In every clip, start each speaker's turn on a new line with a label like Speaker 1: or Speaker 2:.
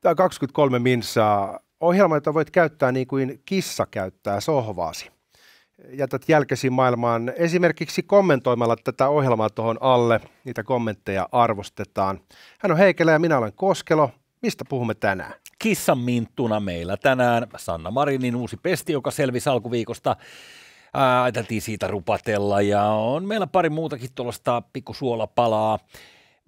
Speaker 1: Tämä 23 minsaa ohjelma, jota voit käyttää niin kuin kissa käyttää sohvaasi. Jätät jälkesi maailmaan esimerkiksi kommentoimalla tätä ohjelmaa tuohon alle. Niitä kommentteja arvostetaan.
Speaker 2: Hän on Heikele ja minä olen Koskelo. Mistä puhumme tänään? Kissan minttuna meillä tänään Sanna Marinin uusi pesti, joka selvisi alkuviikosta. Ajateltiin siitä rupatella ja on meillä pari muutakin tuollaista pikkusuolapalaa. palaa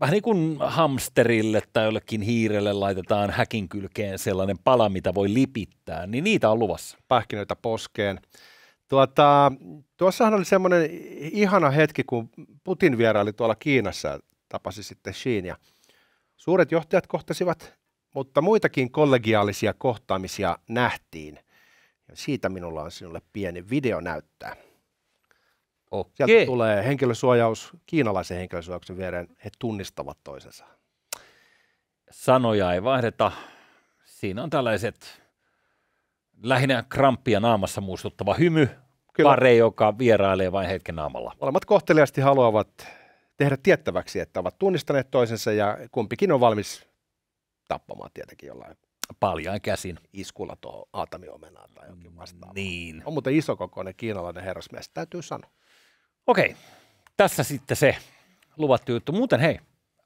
Speaker 2: vähän niin kuin hamsterille tai jollekin hiirelle laitetaan häkin kylkeen sellainen pala, mitä voi lipittää, niin niitä on luvassa. Pähkinöitä poskeen. Tuota, tuossahan oli semmoinen
Speaker 1: ihana hetki, kun Putin vieraili tuolla Kiinassa, tapasi sitten Xiin ja suuret johtajat kohtasivat, mutta muitakin kollegiaalisia kohtaamisia nähtiin. Ja siitä minulla on sinulle pieni video näyttää. Oh. Okei. Sieltä tulee henkilösuojaus kiinalaisen henkilösuojauksen viereen, he tunnistavat toisensa.
Speaker 2: Sanoja ei vaihdeta. Siinä on tällaiset lähinnä kramppia naamassa muistuttava hymy, Kyllä. pare, joka vierailee vain hetken
Speaker 1: naamalla. Molemmat kohteliaasti haluavat tehdä tiettäväksi, että ovat tunnistaneet toisensa ja kumpikin on valmis tappamaan tietenkin jollain paljain käsin. Iskulla tuohon aatamiomenaan tai jokin mm, vastaavaa. Niin. On muuten isokokoinen kiinalainen herrasmies, täytyy sanoa.
Speaker 2: Okei, tässä sitten se luvattu juttu. Muuten hei,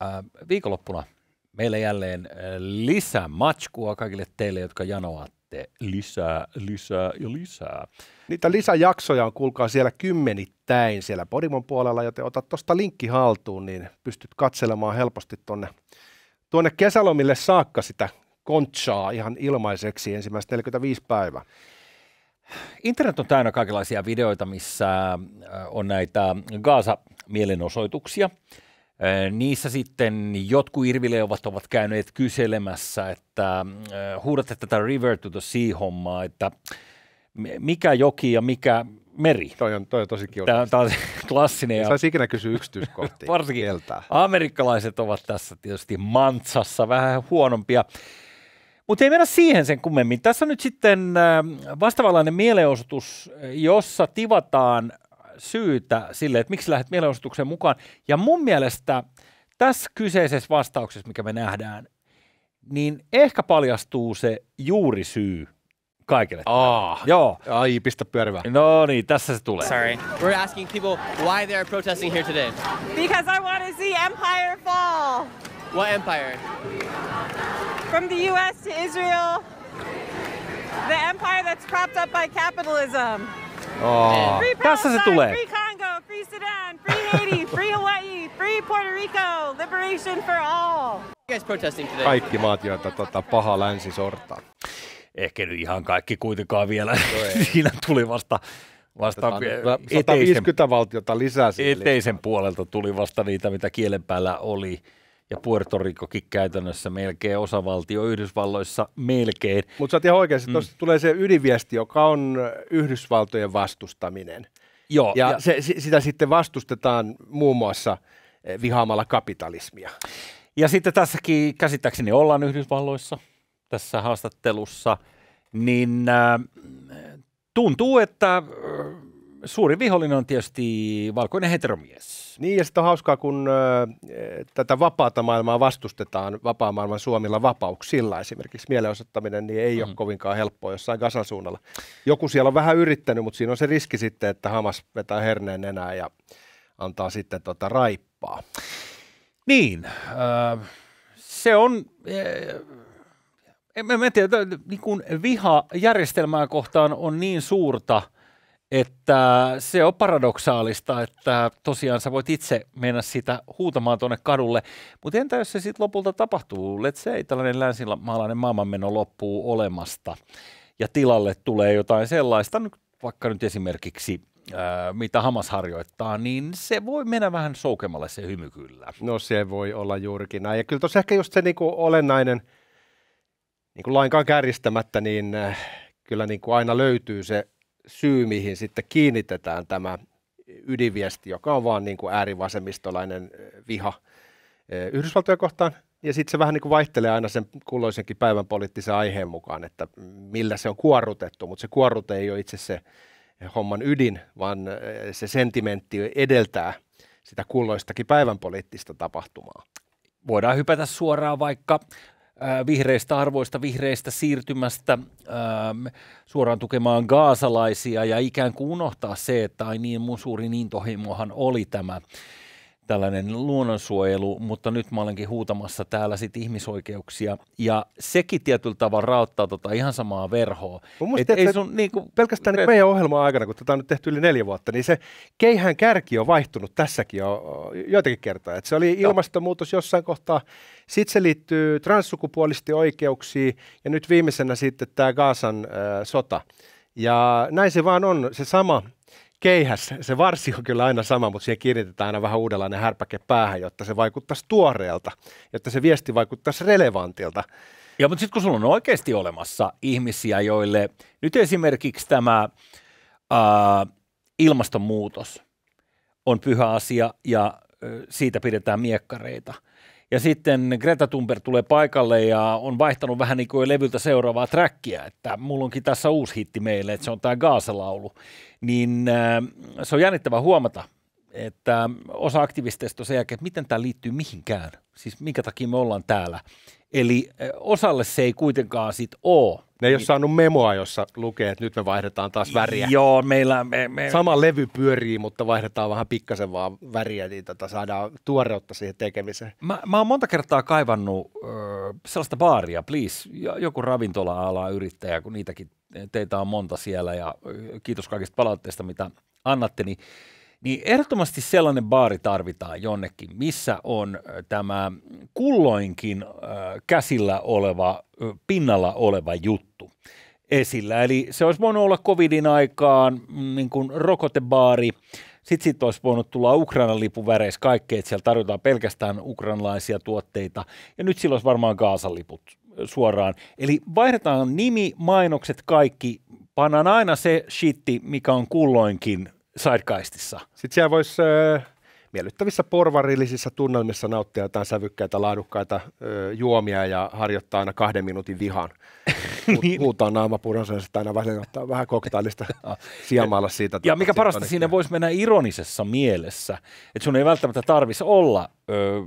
Speaker 2: äh, viikonloppuna meillä jälleen äh, lisää matskua kaikille teille, jotka janoatte lisää, lisää ja lisää. Niitä lisäjaksoja on, kuulkaa siellä kymmenittäin
Speaker 1: siellä Podimon puolella, joten ota tuosta linkki haltuun, niin pystyt katselemaan helposti tuonne tuonne kesälomille saakka sitä kontsaa ihan ilmaiseksi ensimmäistä 45
Speaker 2: päivää internet on täynnä kaikenlaisia videoita, missä äh, on näitä Gaasa-mielenosoituksia. Äh, niissä sitten jotkut irvileuvat ovat käyneet kyselemässä, että äh, huudatte tätä River to the Sea-hommaa, että mikä joki ja mikä meri. Toi on, toi on tosi kiusallista. Tämä on klassinen. Ja... saisi ikinä kysyä yksityiskohtia. Varsinkin Kieltää. amerikkalaiset ovat tässä tietysti mantsassa vähän huonompia. Mutta ei mennä siihen sen kummemmin. Tässä on nyt sitten ähm, vastaavanlainen mielenosoitus, äh, jossa tivataan syytä sille, että miksi lähdet mielenosoitukseen mukaan. Ja mun mielestä tässä kyseisessä vastauksessa, mikä me nähdään, niin ehkä paljastuu se juuri syy kaikille. Ah, Joo. Ai, pistä pyörivää. No niin, tässä se tulee. Sorry.
Speaker 1: We're asking people why they are protesting here today. Because I want to see empire fall. What empire? From the U.S. to Israel, the
Speaker 2: empire that's propped up by capitalism.
Speaker 1: Oh, free tässä se tulee. Free
Speaker 2: Congo, free Sudan, free Haiti, free Hawaii, free Puerto Rico, liberation for all. Kaikki maat, joita tota, paha länsi sortaa. Ehkä nyt ihan kaikki kuitenkaan vielä. Siinä tuli vasta vasta eteisen, 150 valtiota lisää. Eteisen puolelta tuli vasta niitä, mitä kielen päällä oli ja Puerto Ricokin käytännössä melkein osavaltio Yhdysvalloissa melkein. Mutta sä oot ihan oikeasti, mm. tulee
Speaker 1: se ydinviesti, joka on Yhdysvaltojen vastustaminen. Joo, ja ja... Se, sitä
Speaker 2: sitten vastustetaan muun muassa eh, vihaamalla kapitalismia. Ja sitten tässäkin käsittääkseni ollaan Yhdysvalloissa tässä haastattelussa, niin äh, tuntuu, että Suuri vihollinen on tietysti
Speaker 1: valkoinen heteromies. Niin, ja sitten on hauskaa, kun ö, tätä vapaata maailmaa vastustetaan vapaa maailman Suomilla vapauksilla. Esimerkiksi mielenosoittaminen niin ei mm. ole mm-hmm. kovinkaan helppoa jossain Gazan suunnalla. Joku siellä on vähän yrittänyt, mutta siinä on se riski sitten, että Hamas vetää herneen nenää ja
Speaker 2: antaa sitten tota raippaa. Niin, äh, se on... E- en, en tiedä, niin kuin viha järjestelmää kohtaan on niin suurta – että se on paradoksaalista, että tosiaan sä voit itse mennä sitä huutamaan tuonne kadulle, mutta entä jos se sitten lopulta tapahtuu? Let's say, tällainen länsimaalainen maailmanmeno loppuu olemasta ja tilalle tulee jotain sellaista, vaikka nyt esimerkiksi äh, mitä Hamas harjoittaa, niin se voi mennä vähän soukemalle se hymy kyllä. No se voi olla juurikin näin. Ja kyllä tuossa
Speaker 1: ehkä just se niinku olennainen, niin kuin lainkaan kärjistämättä, niin äh, kyllä niin kuin aina löytyy se syy, mihin sitten kiinnitetään tämä ydinviesti, joka on vaan niin kuin äärivasemmistolainen viha Yhdysvaltoja kohtaan. Ja sitten se vähän niin kuin vaihtelee aina sen kulloisenkin päivän poliittisen aiheen mukaan, että millä se on kuorrutettu, mutta se kuorrute ei ole itse se homman ydin, vaan se sentimentti
Speaker 2: edeltää sitä kulloistakin päivän poliittista tapahtumaa. Voidaan hypätä suoraan vaikka vihreistä arvoista, vihreistä siirtymästä ähm, suoraan tukemaan gaasalaisia ja ikään kuin unohtaa se, että ai niin, mun suurin intohimohan oli tämä tällainen luonnonsuojelu, mutta nyt mä olenkin huutamassa täällä sit ihmisoikeuksia. Ja sekin tietyllä tavalla raottaa tota ihan samaa verhoa. Mun Et ei sun,
Speaker 1: niinku, pelkästään re... meidän ohjelman aikana, kun tätä on nyt tehty yli neljä vuotta, niin se keihän kärki on vaihtunut tässäkin jo joitakin kertaa. Et se oli ilmastonmuutos jossain kohtaa, sitten se liittyy transsukupuolisten oikeuksiin ja nyt viimeisenä sitten tämä Gaasan äh, sota. Ja näin se vaan on, se sama keihäs, se varsi on kyllä aina sama, mutta siihen kiinnitetään aina vähän uudenlainen härpäke päähän, jotta se vaikuttaisi tuoreelta, jotta se viesti
Speaker 2: vaikuttaisi relevantilta. Ja mutta sitten kun sulla on oikeasti olemassa ihmisiä, joille nyt esimerkiksi tämä äh, ilmastonmuutos on pyhä asia ja siitä pidetään miekkareita – ja sitten Greta Thunberg tulee paikalle ja on vaihtanut vähän niin kuin levyltä seuraavaa trackia, että mulla onkin tässä uusi hitti meille, että se on tämä Gaasalaulu. Niin äh, se on jännittävä huomata, että osa aktivisteista on sen jälkeen, että miten tämä liittyy mihinkään. Siis minkä takia me ollaan täällä. Eli osalle se ei kuitenkaan sit oo. Ne ei ole saanut memoa, jossa
Speaker 1: lukee, että nyt me vaihdetaan taas väriä. Joo, meillä... Me, me... Sama levy pyörii, mutta vaihdetaan vähän
Speaker 2: pikkasen vaan väriä, niin tota saadaan tuoreutta siihen tekemiseen. Mä, mä oon monta kertaa kaivannut ö, sellaista baaria, please, joku ravintola-ala yrittäjä, kun niitäkin teitä on monta siellä, ja kiitos kaikista palautteista, mitä annatte, niin niin ehdottomasti sellainen baari tarvitaan jonnekin, missä on tämä kulloinkin käsillä oleva, pinnalla oleva juttu esillä. Eli se olisi voinut olla covidin aikaan mm, niin kuin rokotebaari, sitten siitä olisi voinut tulla Ukrainan lipun väreissä kaikkea, että siellä tarjotaan pelkästään ukrainalaisia tuotteita. Ja nyt silloin olisi varmaan Gaasan liput suoraan. Eli vaihdetaan nimi, mainokset, kaikki. Pannaan aina se shitti, mikä on kulloinkin Sidegeistissa. Sitten siellä
Speaker 1: voisi äh, miellyttävissä porvarillisissa tunnelmissa nauttia jotain sävykkäitä, laadukkaita ö, juomia ja harjoittaa aina kahden minuutin vihan. niin. Huutaa ja sitten aina välillä ottaa vähän koktailista
Speaker 2: siamalla siitä. Ja mikä parasta, siinä voisi mennä ironisessa mielessä, että sun ei välttämättä tarvitsisi olla ö,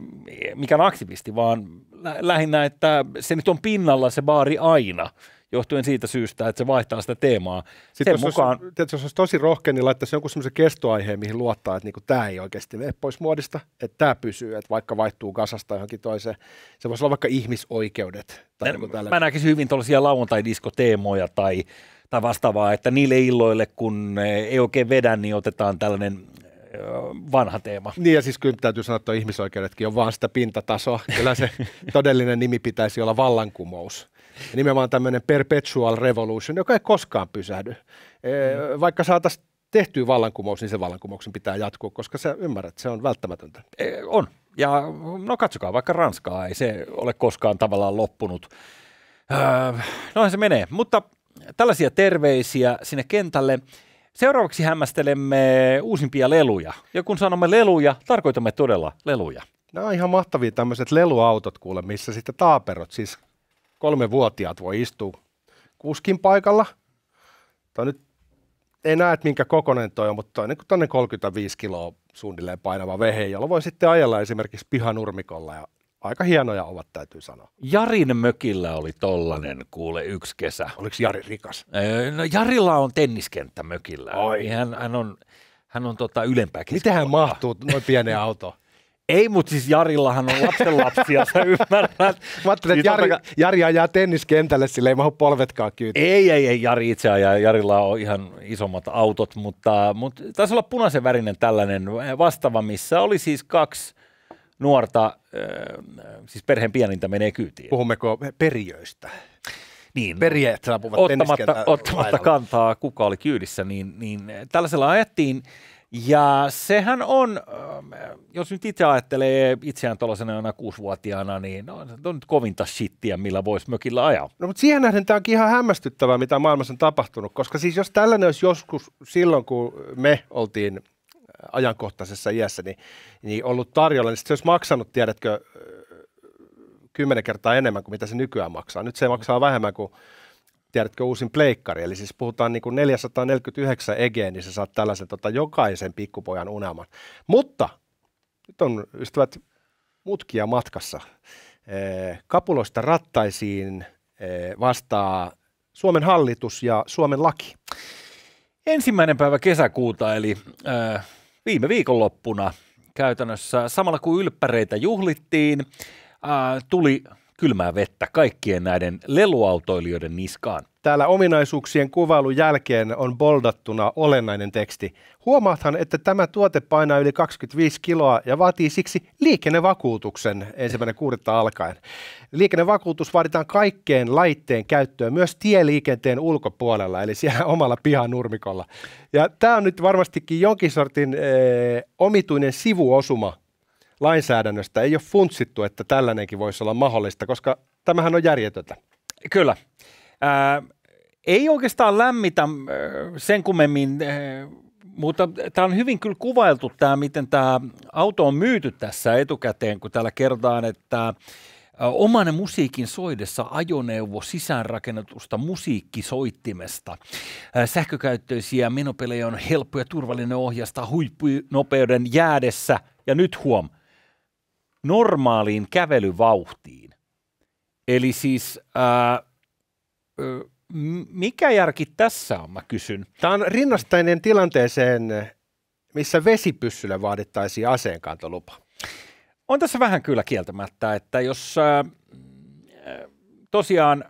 Speaker 2: mikään aktivisti, vaan lä- lähinnä, että se nyt on pinnalla se baari aina – johtuen siitä syystä, että se vaihtaa sitä teemaa. Sitten Sen jos, mukaan... olisi, tietysti, jos olisi tosi rohkea, niin laittaisi jonkun semmoisen kestoaiheen, mihin luottaa, että
Speaker 1: niin tämä ei oikeasti mene pois muodista, että tämä pysyy, että vaikka vaihtuu kasasta johonkin toiseen. Se voisi olla vaikka ihmisoikeudet.
Speaker 2: Tai en, tällä... Mä näkisin hyvin tuollaisia lauantai-diskoteemoja tai, tai vastaavaa, että niille illoille, kun ei oikein vedä, niin otetaan tällainen vanha teema. Niin ja siis kyllä täytyy sanoa, että ihmisoikeudetkin on vaan sitä pintatasoa. Kyllä se
Speaker 1: todellinen nimi pitäisi olla vallankumous. Ja nimenomaan tämmöinen perpetual revolution, joka ei koskaan pysähdy. E, vaikka saataisiin tehtyä vallankumous, niin se vallankumouksen pitää jatkua,
Speaker 2: koska sä ymmärrät, että se on välttämätöntä. E, on. Ja no katsokaa, vaikka Ranskaa ei se ole koskaan tavallaan loppunut. No, noin se menee, mutta tällaisia terveisiä sinne kentälle. Seuraavaksi hämmästelemme uusimpia leluja. Ja kun sanomme leluja, tarkoitamme todella leluja. Nämä on ihan mahtavia tämmöiset leluautot kuule,
Speaker 1: missä sitten taaperot, siis kolme vuotiaat voi istua kuskin paikalla. Tämä nyt ei näe, että minkä kokonen toi on, mutta toi on niin tuonne 35 kiloa suunnilleen painava vehe, jolla voi sitten ajella esimerkiksi pihanurmikolla ja aika hienoja ovat,
Speaker 2: täytyy sanoa. Jarin mökillä oli tollanen, kuule, yksi kesä. Oliko
Speaker 1: Jari rikas?
Speaker 2: No, Jarilla on tenniskenttä mökillä. Oi. Niin hän, hän on, hän on tota ylempää Miten hän mahtuu noin pieneen autoon? Ei, mutta siis Jarillahan on lapsenlapsia, sä ymmärrät. Mä ajattelin, että Jari, Jari ajaa tenniskentälle, sille ei mahu polvetkaan kyytiä. Ei, ei, ei, Jari itse ajaa. Jarilla on ihan isommat autot, mutta, mutta taisi olla punaisen värinen tällainen vastaava, missä oli siis kaksi nuorta, öö, siis perheen pienintä menee kyytiin. Puhummeko periöistä? Niin. Periöt saapuvat ottamatta, ottamatta kantaa, kuka oli kyydissä, niin, niin tällaisella ajettiin – ja sehän on, ähm, jos nyt itse ajattelee itseään tuollaisena kuusivuotiaana, niin no, on nyt kovinta shittiä, millä voisi mökillä ajaa. No mutta siihen nähden tämä onkin ihan hämmästyttävää, mitä maailmassa on
Speaker 1: tapahtunut, koska siis jos tällainen olisi joskus silloin, kun me oltiin äh, ajankohtaisessa iässä, niin, niin ollut tarjolla, niin se olisi maksanut, tiedätkö, äh, kymmenen kertaa enemmän kuin mitä se nykyään maksaa. Nyt se maksaa vähemmän kuin tiedätkö, uusin pleikkari. Eli siis puhutaan niin kuin 449 EG, niin sä saat tällaisen tota, jokaisen pikkupojan unelman. Mutta nyt on ystävät mutkia matkassa. Eh, kapuloista rattaisiin eh, vastaa Suomen hallitus ja
Speaker 2: Suomen laki. Ensimmäinen päivä kesäkuuta, eli eh, viime viikonloppuna käytännössä samalla kun ylppäreitä juhlittiin, tuli kylmää vettä kaikkien näiden leluautoilijoiden niskaan.
Speaker 1: Täällä ominaisuuksien kuvailun jälkeen on boldattuna olennainen teksti. Huomaathan, että tämä tuote painaa yli 25 kiloa ja vaatii siksi liikennevakuutuksen ensimmäinen kuudetta alkaen. Liikennevakuutus vaaditaan kaikkeen laitteen käyttöön, myös tieliikenteen ulkopuolella, eli siellä omalla pihanurmikolla. Ja tämä on nyt varmastikin jonkin sortin eh, omituinen sivuosuma lainsäädännöstä ei ole funtsittu, että tällainenkin voisi olla mahdollista,
Speaker 2: koska tämähän on järjetöntä. Kyllä. Ää, ei oikeastaan lämmitä äh, sen kummemmin, äh, mutta tämä on hyvin kyllä kuvailtu tää, miten tämä auto on myyty tässä etukäteen, kun täällä kerrotaan, että Oman musiikin soidessa ajoneuvo sisäänrakennetusta musiikkisoittimesta. Sähkökäyttöisiä menopelejä on helppo ja turvallinen ohjastaa huippunopeuden jäädessä. Ja nyt huom, normaaliin kävelyvauhtiin. Eli siis ää, mikä järki
Speaker 1: tässä on, mä kysyn. Tämä on rinnastainen tilanteeseen, missä vesipyssyllä
Speaker 2: vaadittaisiin aseenkantolupa. On tässä vähän kyllä kieltämättä, että jos ää, tosiaan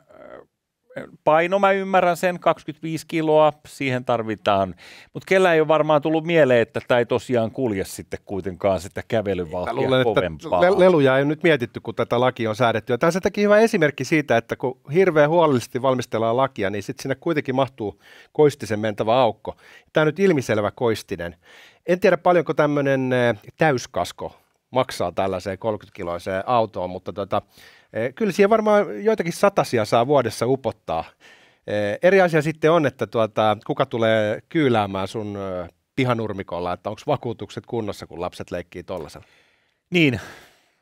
Speaker 2: paino mä ymmärrän sen, 25 kiloa, siihen tarvitaan. Mutta kellä ei ole varmaan tullut mieleen, että tämä ei tosiaan kulje sitten kuitenkaan sitä kävelyvauhtia luulen, kovempaa. Että leluja ei nyt mietitty, kun tätä laki on säädetty.
Speaker 1: Ja tämä on teki hyvä esimerkki siitä, että kun hirveän huolellisesti valmistellaan lakia, niin sitten sinne kuitenkin mahtuu koistisen mentävä aukko. Tämä on nyt ilmiselvä koistinen. En tiedä paljonko tämmöinen eh, täyskasko maksaa tällaiseen 30-kiloiseen autoon, mutta tota, Eh, kyllä siihen varmaan joitakin satasia saa vuodessa upottaa. Eh, eri asia sitten on, että tuota, kuka tulee kyyläämään sun eh, pihanurmikolla, että onko vakuutukset kunnossa,
Speaker 2: kun lapset leikkii tollasella? Niin,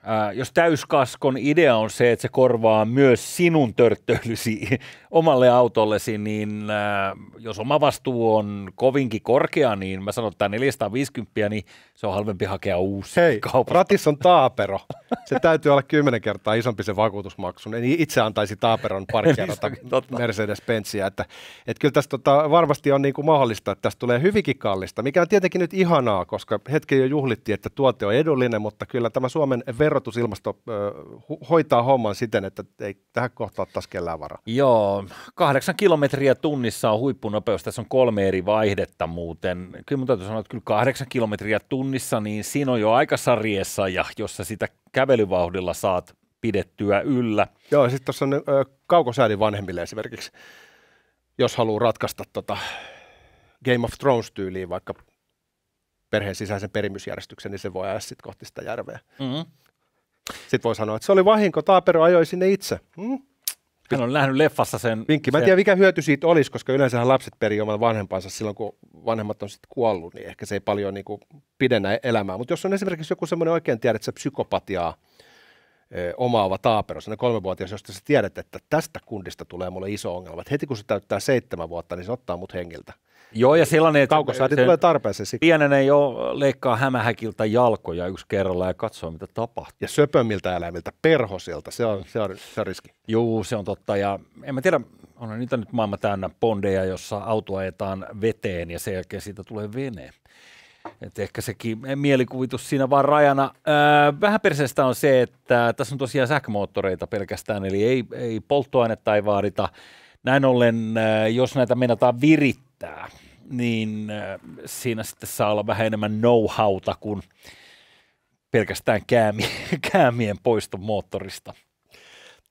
Speaker 2: Ää, äh, jos täyskaskon idea on se, että se korvaa myös sinun törttöilysi omalle autollesi, niin ää, äh, jos oma vastuu on kovinkin korkea, niin mä sanon, että tämä 450, niin se on halvempi hakea uusi Hei, kaupasta. ratissa on taapero. Se täytyy olla kymmenen kertaa isompi se
Speaker 1: vakuutusmaksu. Niin itse antaisi taaperon pari kertaa niin, mercedes benzia Että, että kyllä tässä tota, varmasti on niin kuin mahdollista, että tästä tulee hyvinkin kallista, mikä on tietenkin nyt ihanaa, koska hetken jo juhlittiin, että tuote on edullinen, mutta kyllä tämä Suomen vero verotusilmasto hoitaa homman siten, että ei tähän kohtaan taas kellään varaa.
Speaker 2: Joo, kahdeksan kilometriä tunnissa on huippunopeus. Tässä on kolme eri vaihdetta muuten. Kyllä mun täytyy sanoa, että kyllä kahdeksan kilometriä tunnissa, niin siinä on jo aika sarjessa ja jossa sitä kävelyvauhdilla saat pidettyä yllä. Joo, sitten tuossa on ö, kaukosäädin vanhemmille esimerkiksi, jos haluaa
Speaker 1: ratkaista tota Game of Thrones-tyyliin vaikka perheen sisäisen perimysjärjestyksen, niin se voi ajaa sitten kohti sitä järveä. Mm-hmm. Sitten voi sanoa, että se oli vahinko, Taapero
Speaker 2: ajoi sinne itse. Hmm? Hän on nähnyt leffassa sen. Vinkki.
Speaker 1: Mä en tiedä, mikä hyöty siitä olisi, koska yleensä lapset perii oman vanhempansa silloin, kun vanhemmat on sitten kuollut, niin ehkä se ei paljon niin kuin, pidennä elämää. Mutta jos on esimerkiksi joku semmoinen oikein tiedä, että se psykopatiaa omaava taapero, sellainen kolmevuotias, josta sä tiedät, että tästä kundista tulee mulle iso ongelma. Että heti kun se täyttää seitsemän vuotta, niin se ottaa mut hengiltä.
Speaker 2: Joo, ja sellainen, että kaukosääti tulee tarpeeseen. Siksi. Pienenä jo leikkaa hämähäkiltä jalkoja yksi kerralla ja katsoo, mitä tapahtuu. Ja söpömiltä eläimiltä, perhosilta, se on, se on, se on riski. Joo, se on totta. Ja en mä tiedä, on niitä nyt maailma täynnä pondeja, jossa auto ajetaan veteen ja sen jälkeen siitä tulee vene. Et ehkä sekin mielikuvitus siinä vaan rajana. Öö, vähän perseestä on se, että tässä on tosiaan sähkömoottoreita pelkästään, eli ei, ei polttoainetta ei vaadita. Näin ollen, öö, jos näitä meinataan virittää, niin öö, siinä sitten saa olla vähän enemmän know-howta kuin pelkästään käämi, käämien poistomoottorista.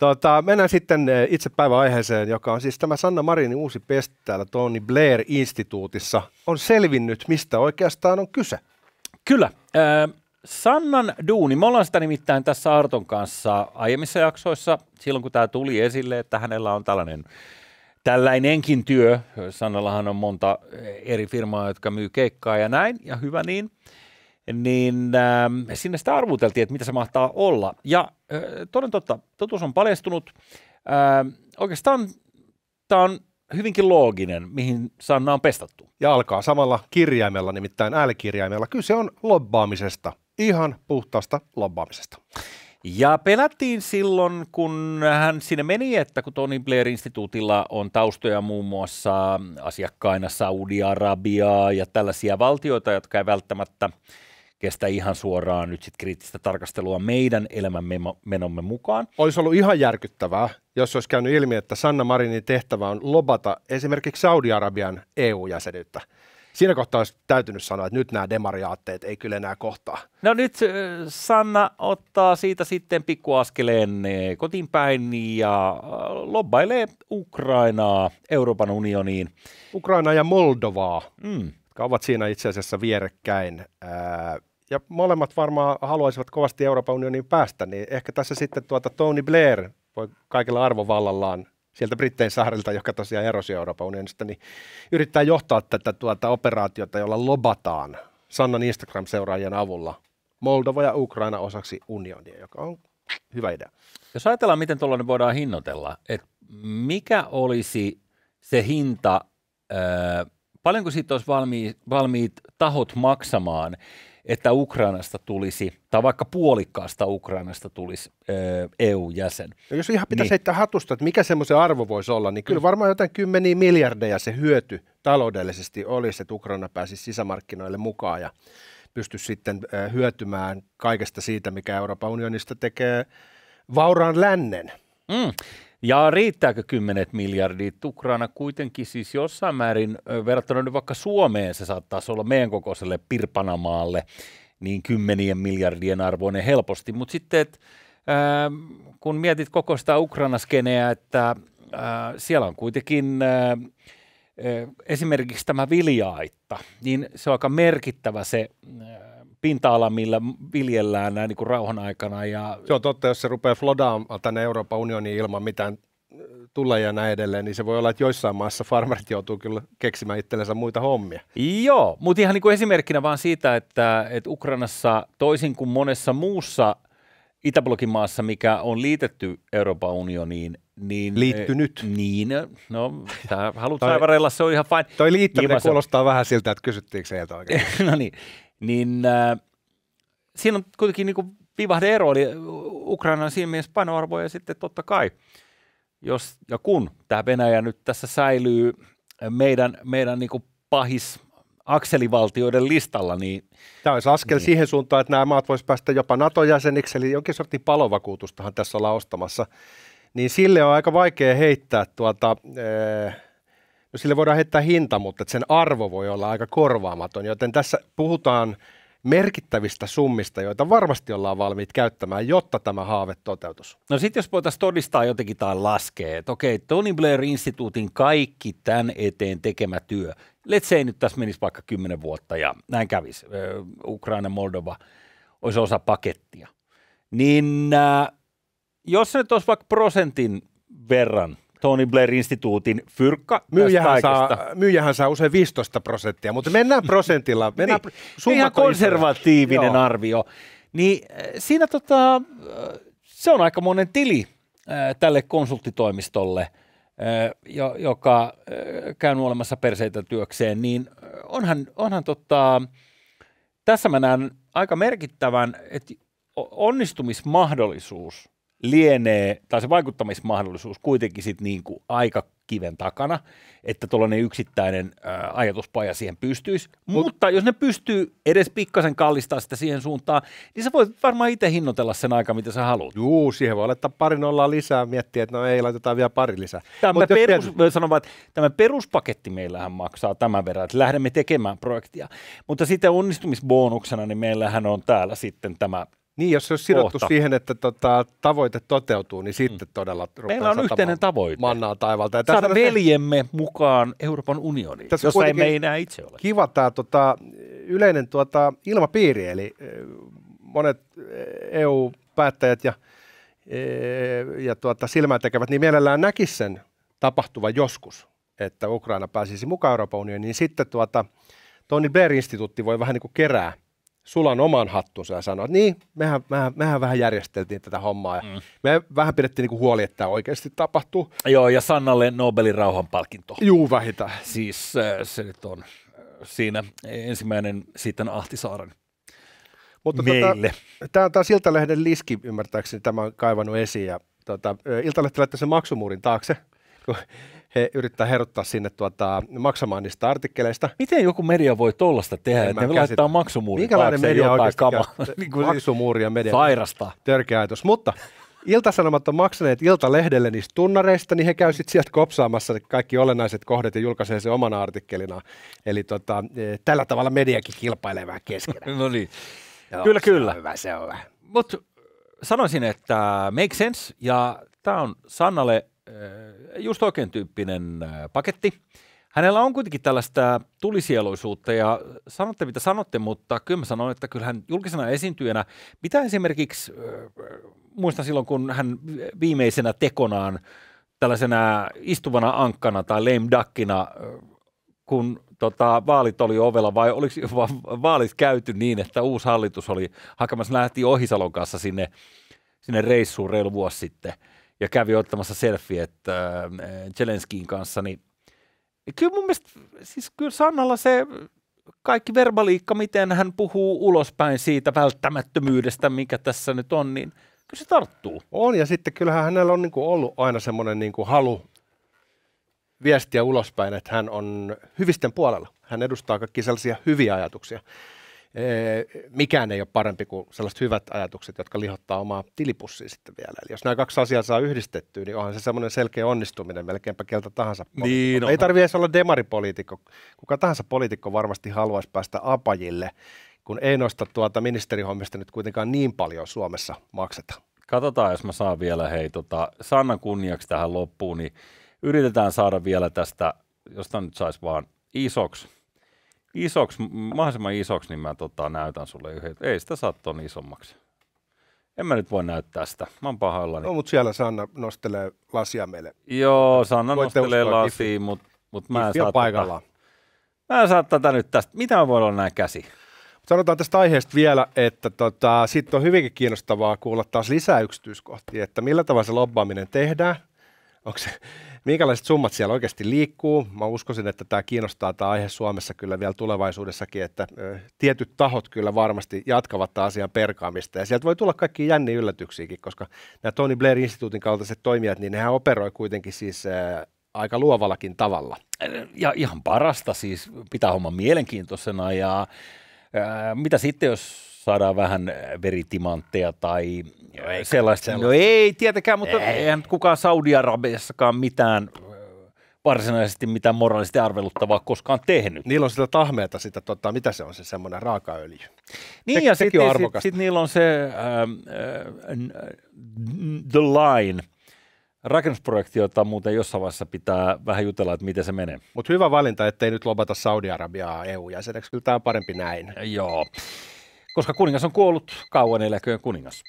Speaker 1: Tota, mennään sitten eh, itse päiväaiheeseen, joka on siis tämä Sanna Marinin uusi pesti täällä
Speaker 2: Tony Blair-instituutissa. On selvinnyt, mistä oikeastaan on kyse. Kyllä. Äh, Sannan duuni, me ollaan sitä nimittäin tässä Arton kanssa aiemmissa jaksoissa, silloin kun tämä tuli esille, että hänellä on tällainen tällainenkin työ. Sannallahan on monta eh, eri firmaa, jotka myy keikkaa ja näin, ja hyvä niin – niin äh, sinne sitä arvuteltiin, että mitä se mahtaa olla. Ja äh, toden totta, totuus on paljastunut. Äh, oikeastaan tämä on hyvinkin looginen,
Speaker 1: mihin Sanna on pestattu. Ja alkaa samalla kirjaimella, nimittäin L-kirjaimella. Kyse on
Speaker 2: lobbaamisesta, ihan puhtaasta lobbaamisesta. Ja pelättiin silloin, kun hän sinne meni, että kun Tony Blair instituutilla on taustoja muun muassa asiakkaina Saudi-Arabiaa ja tällaisia valtioita, jotka ei välttämättä – kestä ihan suoraan nyt sit kriittistä tarkastelua meidän elämänmenomme mukaan. Olisi ollut
Speaker 1: ihan järkyttävää, jos olisi käynyt ilmi, että Sanna Marinin tehtävä on lobata esimerkiksi Saudi-Arabian EU-jäsenyyttä siinä kohtaa olisi täytynyt sanoa, että nyt nämä demariaatteet ei kyllä enää kohtaa.
Speaker 2: No nyt Sanna ottaa siitä sitten pikkuaskeleen kotiin päin ja lobbailee Ukrainaa Euroopan unioniin.
Speaker 1: Ukrainaa ja Moldovaa. Mm jotka ovat siinä itse asiassa vierekkäin. Ää, ja molemmat varmaan haluaisivat kovasti Euroopan unioniin päästä, niin ehkä tässä sitten tuota Tony Blair voi kaikilla arvovallallaan sieltä Brittein saarilta, joka tosiaan erosi Euroopan unionista, niin yrittää johtaa tätä tuota operaatiota, jolla lobataan Sannan Instagram-seuraajien
Speaker 2: avulla Moldova ja Ukraina osaksi unionia, joka on hyvä idea. Jos ajatellaan, miten tuollainen voidaan hinnoitella, että mikä olisi se hinta, öö, paljonko siitä olisi valmiit, valmiit tahot maksamaan, että Ukrainasta tulisi, tai vaikka puolikkaasta Ukrainasta tulisi EU-jäsen.
Speaker 1: Ja no jos ihan pitäisi niin. heittää hatusta, että mikä semmoisen arvo voisi olla, niin kyllä mm. varmaan jotain kymmeniä miljardeja se hyöty taloudellisesti olisi, että Ukraina pääsisi sisämarkkinoille mukaan ja pysty sitten hyötymään kaikesta siitä, mikä Euroopan unionista tekee vauraan lännen.
Speaker 2: Mm. Ja riittääkö kymmenet miljardit? Ukraina kuitenkin siis jossain määrin verrattuna nyt vaikka Suomeen se saattaisi olla meidän kokoiselle pirpanamaalle niin kymmenien miljardien arvoinen helposti. Mutta sitten, et, ää, ähm, kun mietit koko sitä Ukraina-skeneä, että ää, äh, siellä on kuitenkin ää, äh, äh, esimerkiksi tämä viljaaitta, niin se on aika merkittävä se pinta-ala, millä viljellään näin niin kuin rauhan aikana. Ja... Se on totta, jos se rupeaa flodaamaan tänne
Speaker 1: Euroopan unioniin ilman mitään äh, tulla ja näin edelleen, niin se voi olla, että joissain maissa farmerit joutuu kyllä
Speaker 2: keksimään itsellensä muita hommia. Joo, mutta ihan niin kuin esimerkkinä vaan siitä, että, että Ukrainassa toisin kuin monessa muussa Itäblogin maassa, mikä on liitetty Euroopan unioniin, niin, eh, Liittynyt. E, niin, no tämä halutaan se on ihan fine. Toi liittäminen kuulostaa vähän siltä, että kysyttiinkö se oikein. no niin, niin äh, siinä on kuitenkin niin kuin vivahde ero, eli Ukrainan siinä mielessä painoarvo ja sitten totta kai, jos ja kun tämä Venäjä nyt tässä säilyy meidän, meidän niin kuin pahis akselivaltioiden listalla, niin... Tämä olisi askel niin.
Speaker 1: siihen suuntaan, että nämä maat voisivat päästä jopa NATO-jäseniksi, eli jonkin sortin palovakuutustahan tässä ollaan ostamassa. Niin sille on aika vaikea heittää tuota, äh, no sille voidaan heittää hinta, mutta että sen arvo voi olla aika korvaamaton, joten tässä puhutaan merkittävistä
Speaker 2: summista, joita varmasti ollaan valmiit käyttämään, jotta tämä haave toteutus. No sitten jos voitaisiin todistaa jotenkin tai laskea, että okei, Tony Blair-instituutin kaikki tämän eteen tekemä työ, let's say nyt tässä menisi vaikka 10 vuotta ja näin kävisi, Ukraina, Moldova olisi osa pakettia, niin äh, jos se nyt olisi vaikka prosentin verran Tony Blair-instituutin fyrkka myyjähän saa,
Speaker 1: myyjähän saa usein 15 prosenttia, mutta mennään prosentilla. Mennään niin, summa ihan konservatiivinen
Speaker 2: arvio. Niin äh, siinä tota, äh, se on aika monen tili äh, tälle konsulttitoimistolle, joka käy nuolemassa perseitä työkseen, niin onhan, onhan tota, tässä mä näen aika merkittävän, että onnistumismahdollisuus – lienee, tai se vaikuttamismahdollisuus kuitenkin sit niin kuin aika kiven takana, että tuollainen yksittäinen ää, ajatuspaja siihen pystyisi. Mut, Mutta jos ne pystyy edes pikkasen kallistaa sitä siihen suuntaan, niin sä voit varmaan itse hinnoitella sen aika, mitä sä haluat. Juu, siihen voi laittaa pari nollaa lisää, miettiä, että no ei, laitetaan vielä pari lisää. Tämä Mut perus, sanon vaan, että tämä peruspaketti meillähän maksaa tämän verran, että lähdemme tekemään projektia. Mutta sitten onnistumisbonuksena, niin meillähän on täällä sitten tämä niin,
Speaker 1: jos se olisi sidottu kohta. siihen,
Speaker 2: että tota, tavoite toteutuu, niin sitten mm. todella rupeaa Meillä on yhteinen tavoite. Mannaa taivalta. Ja Saada veljemme se... mukaan Euroopan unioniin, tässä jossa ei me ei enää itse ole.
Speaker 1: Kiva tämä tota, yleinen tuota, ilmapiiri, eli e, monet EU-päättäjät e ja, e, ja tuota, silmää tekevät, niin mielellään näki sen tapahtuva joskus, että Ukraina pääsisi mukaan Euroopan unioniin, niin sitten tuota, Tony Blair-instituutti voi vähän niin kuin kerää – sulan oman hattunsa ja sanoi, että niin, mehän, mehän, mehän vähän järjesteltiin tätä hommaa. Ja mm. Me vähän pidettiin niinku
Speaker 2: huoli, että tämä oikeasti tapahtuu. Joo, ja Sannalle Nobelin rauhanpalkinto. Juu, vähintään. Siis äh, se nyt on äh, siinä ensimmäinen sitten Ahtisaaren
Speaker 1: Mutta tota, meille. Tota, tämä on tämä Siltalehden liski, ymmärtääkseni, tämä on kaivannut esiin. Ja, tota, laittaa sen maksumuurin taakse, he yrittää herottaa sinne tuota, maksamaan niistä artikkeleista. Miten joku media voi tollasta tehdä, että ne käsitä. laittaa
Speaker 2: maksumuurin Minkälainen media oikeasti kamaa? Niin maksumuuri
Speaker 1: ja siis media. Sairasta. Törkeä ajatus. Mutta Iltasanomat on maksaneet Iltalehdelle niistä tunnareista, niin he käy sitten sieltä kopsaamassa kaikki olennaiset kohdat ja julkaisee se omana artikkelina. Eli tota, e, tällä tavalla mediakin kilpailee vähän keskenään. no niin. Joo, kyllä, se kyllä. On hyvä, se on
Speaker 2: Mutta sanoisin, että make sense ja tämä on Sannalle Äh, just oikein tyyppinen äh, paketti. Hänellä on kuitenkin tällaista tulisieluisuutta ja sanotte mitä sanotte, mutta kyllä mä sanon, että kyllähän julkisena esiintyjänä, mitä esimerkiksi, äh, muistan silloin kun hän viimeisenä tekonaan tällaisena istuvana ankkana tai lame duckina, kun tota, vaalit oli ovella vai oliko vaalit käyty niin, että uusi hallitus oli hakemassa, lähti Ohisalon kanssa sinne, sinne reissuun reilu vuosi sitten – ja kävi ottamassa selfie että Jelenskiin äh, kanssa, niin kyllä mun mielestä, siis kyllä Sannalla se kaikki verbaliikka, miten hän puhuu ulospäin siitä välttämättömyydestä, mikä tässä nyt on, niin kyllä se tarttuu.
Speaker 1: On, ja sitten kyllähän hänellä on niin kuin ollut aina semmoinen niin kuin halu viestiä ulospäin, että hän on hyvisten puolella. Hän edustaa kaikki sellaisia hyviä ajatuksia mikään ei ole parempi kuin sellaiset hyvät ajatukset, jotka lihottaa omaa tilipussia sitten vielä. Eli jos nämä kaksi asiaa saa yhdistettyä, niin onhan se semmoinen selkeä onnistuminen melkeinpä keltä tahansa. Niin, no. ei tarvitse edes olla demaripoliitikko. Kuka tahansa poliitikko varmasti haluaisi päästä apajille, kun ei nosta tuota
Speaker 2: ministerihommista nyt kuitenkaan niin paljon Suomessa makseta. Katsotaan, jos mä saan vielä, hei, tota, Sanna kunniaksi tähän loppuun, niin yritetään saada vielä tästä, josta nyt saisi vaan isoksi isoksi, mahdollisimman isoksi, niin mä tota, näytän sulle yhden. Ei sitä saa tuon isommaksi. En mä nyt voi näyttää sitä. Mä oon pahoillani.
Speaker 1: No, mutta siellä Sanna nostelee lasia meille. Joo, Sanna Voitte nostelee lasia, mutta mut mä en saa paikallaan.
Speaker 2: Tätä, mä en saa tätä nyt tästä. Mitä voi voin olla näin käsi? Sanotaan tästä aiheesta vielä,
Speaker 1: että tota, sitten on hyvinkin kiinnostavaa kuulla taas lisää yksityiskohtia, että millä tavalla se lobbaaminen tehdään. Onko se, minkälaiset summat siellä oikeasti liikkuu. Mä uskoisin, että tämä kiinnostaa tämä aihe Suomessa kyllä vielä tulevaisuudessakin, että ö, tietyt tahot kyllä varmasti jatkavat tämän asian perkaamista. Ja sieltä voi tulla kaikki jänni yllätyksiäkin, koska nämä Tony Blair-instituutin kaltaiset
Speaker 2: toimijat, niin nehän operoi kuitenkin siis ö, aika luovallakin tavalla. Ja ihan parasta siis pitää homman mielenkiintoisena ja mitä sitten, jos saadaan vähän eh, veritimantteja tai no eh, ei, sellaista. sellaista. No ei tietenkään, mutta ei. eihän kukaan Saudi-Arabiassakaan mitään eh, varsinaisesti mitään moraalisesti arveluttavaa koskaan tehnyt. Niillä on sitä tahmeita, sitä, tota, mitä se on se semmoinen raakaöljy. Niin se, ja sitten sit, sit niillä on se ähm, äh, The Line, rakennusprojekti, jota muuten jossain vaiheessa pitää vähän jutella, että miten se menee. Mutta hyvä valinta,
Speaker 1: ettei nyt lopata Saudi-Arabiaa EU-jäseneksi. Kyllä tämä on parempi näin. Joo koska kuningas
Speaker 2: on kuollut, kauan eläköön kuningas.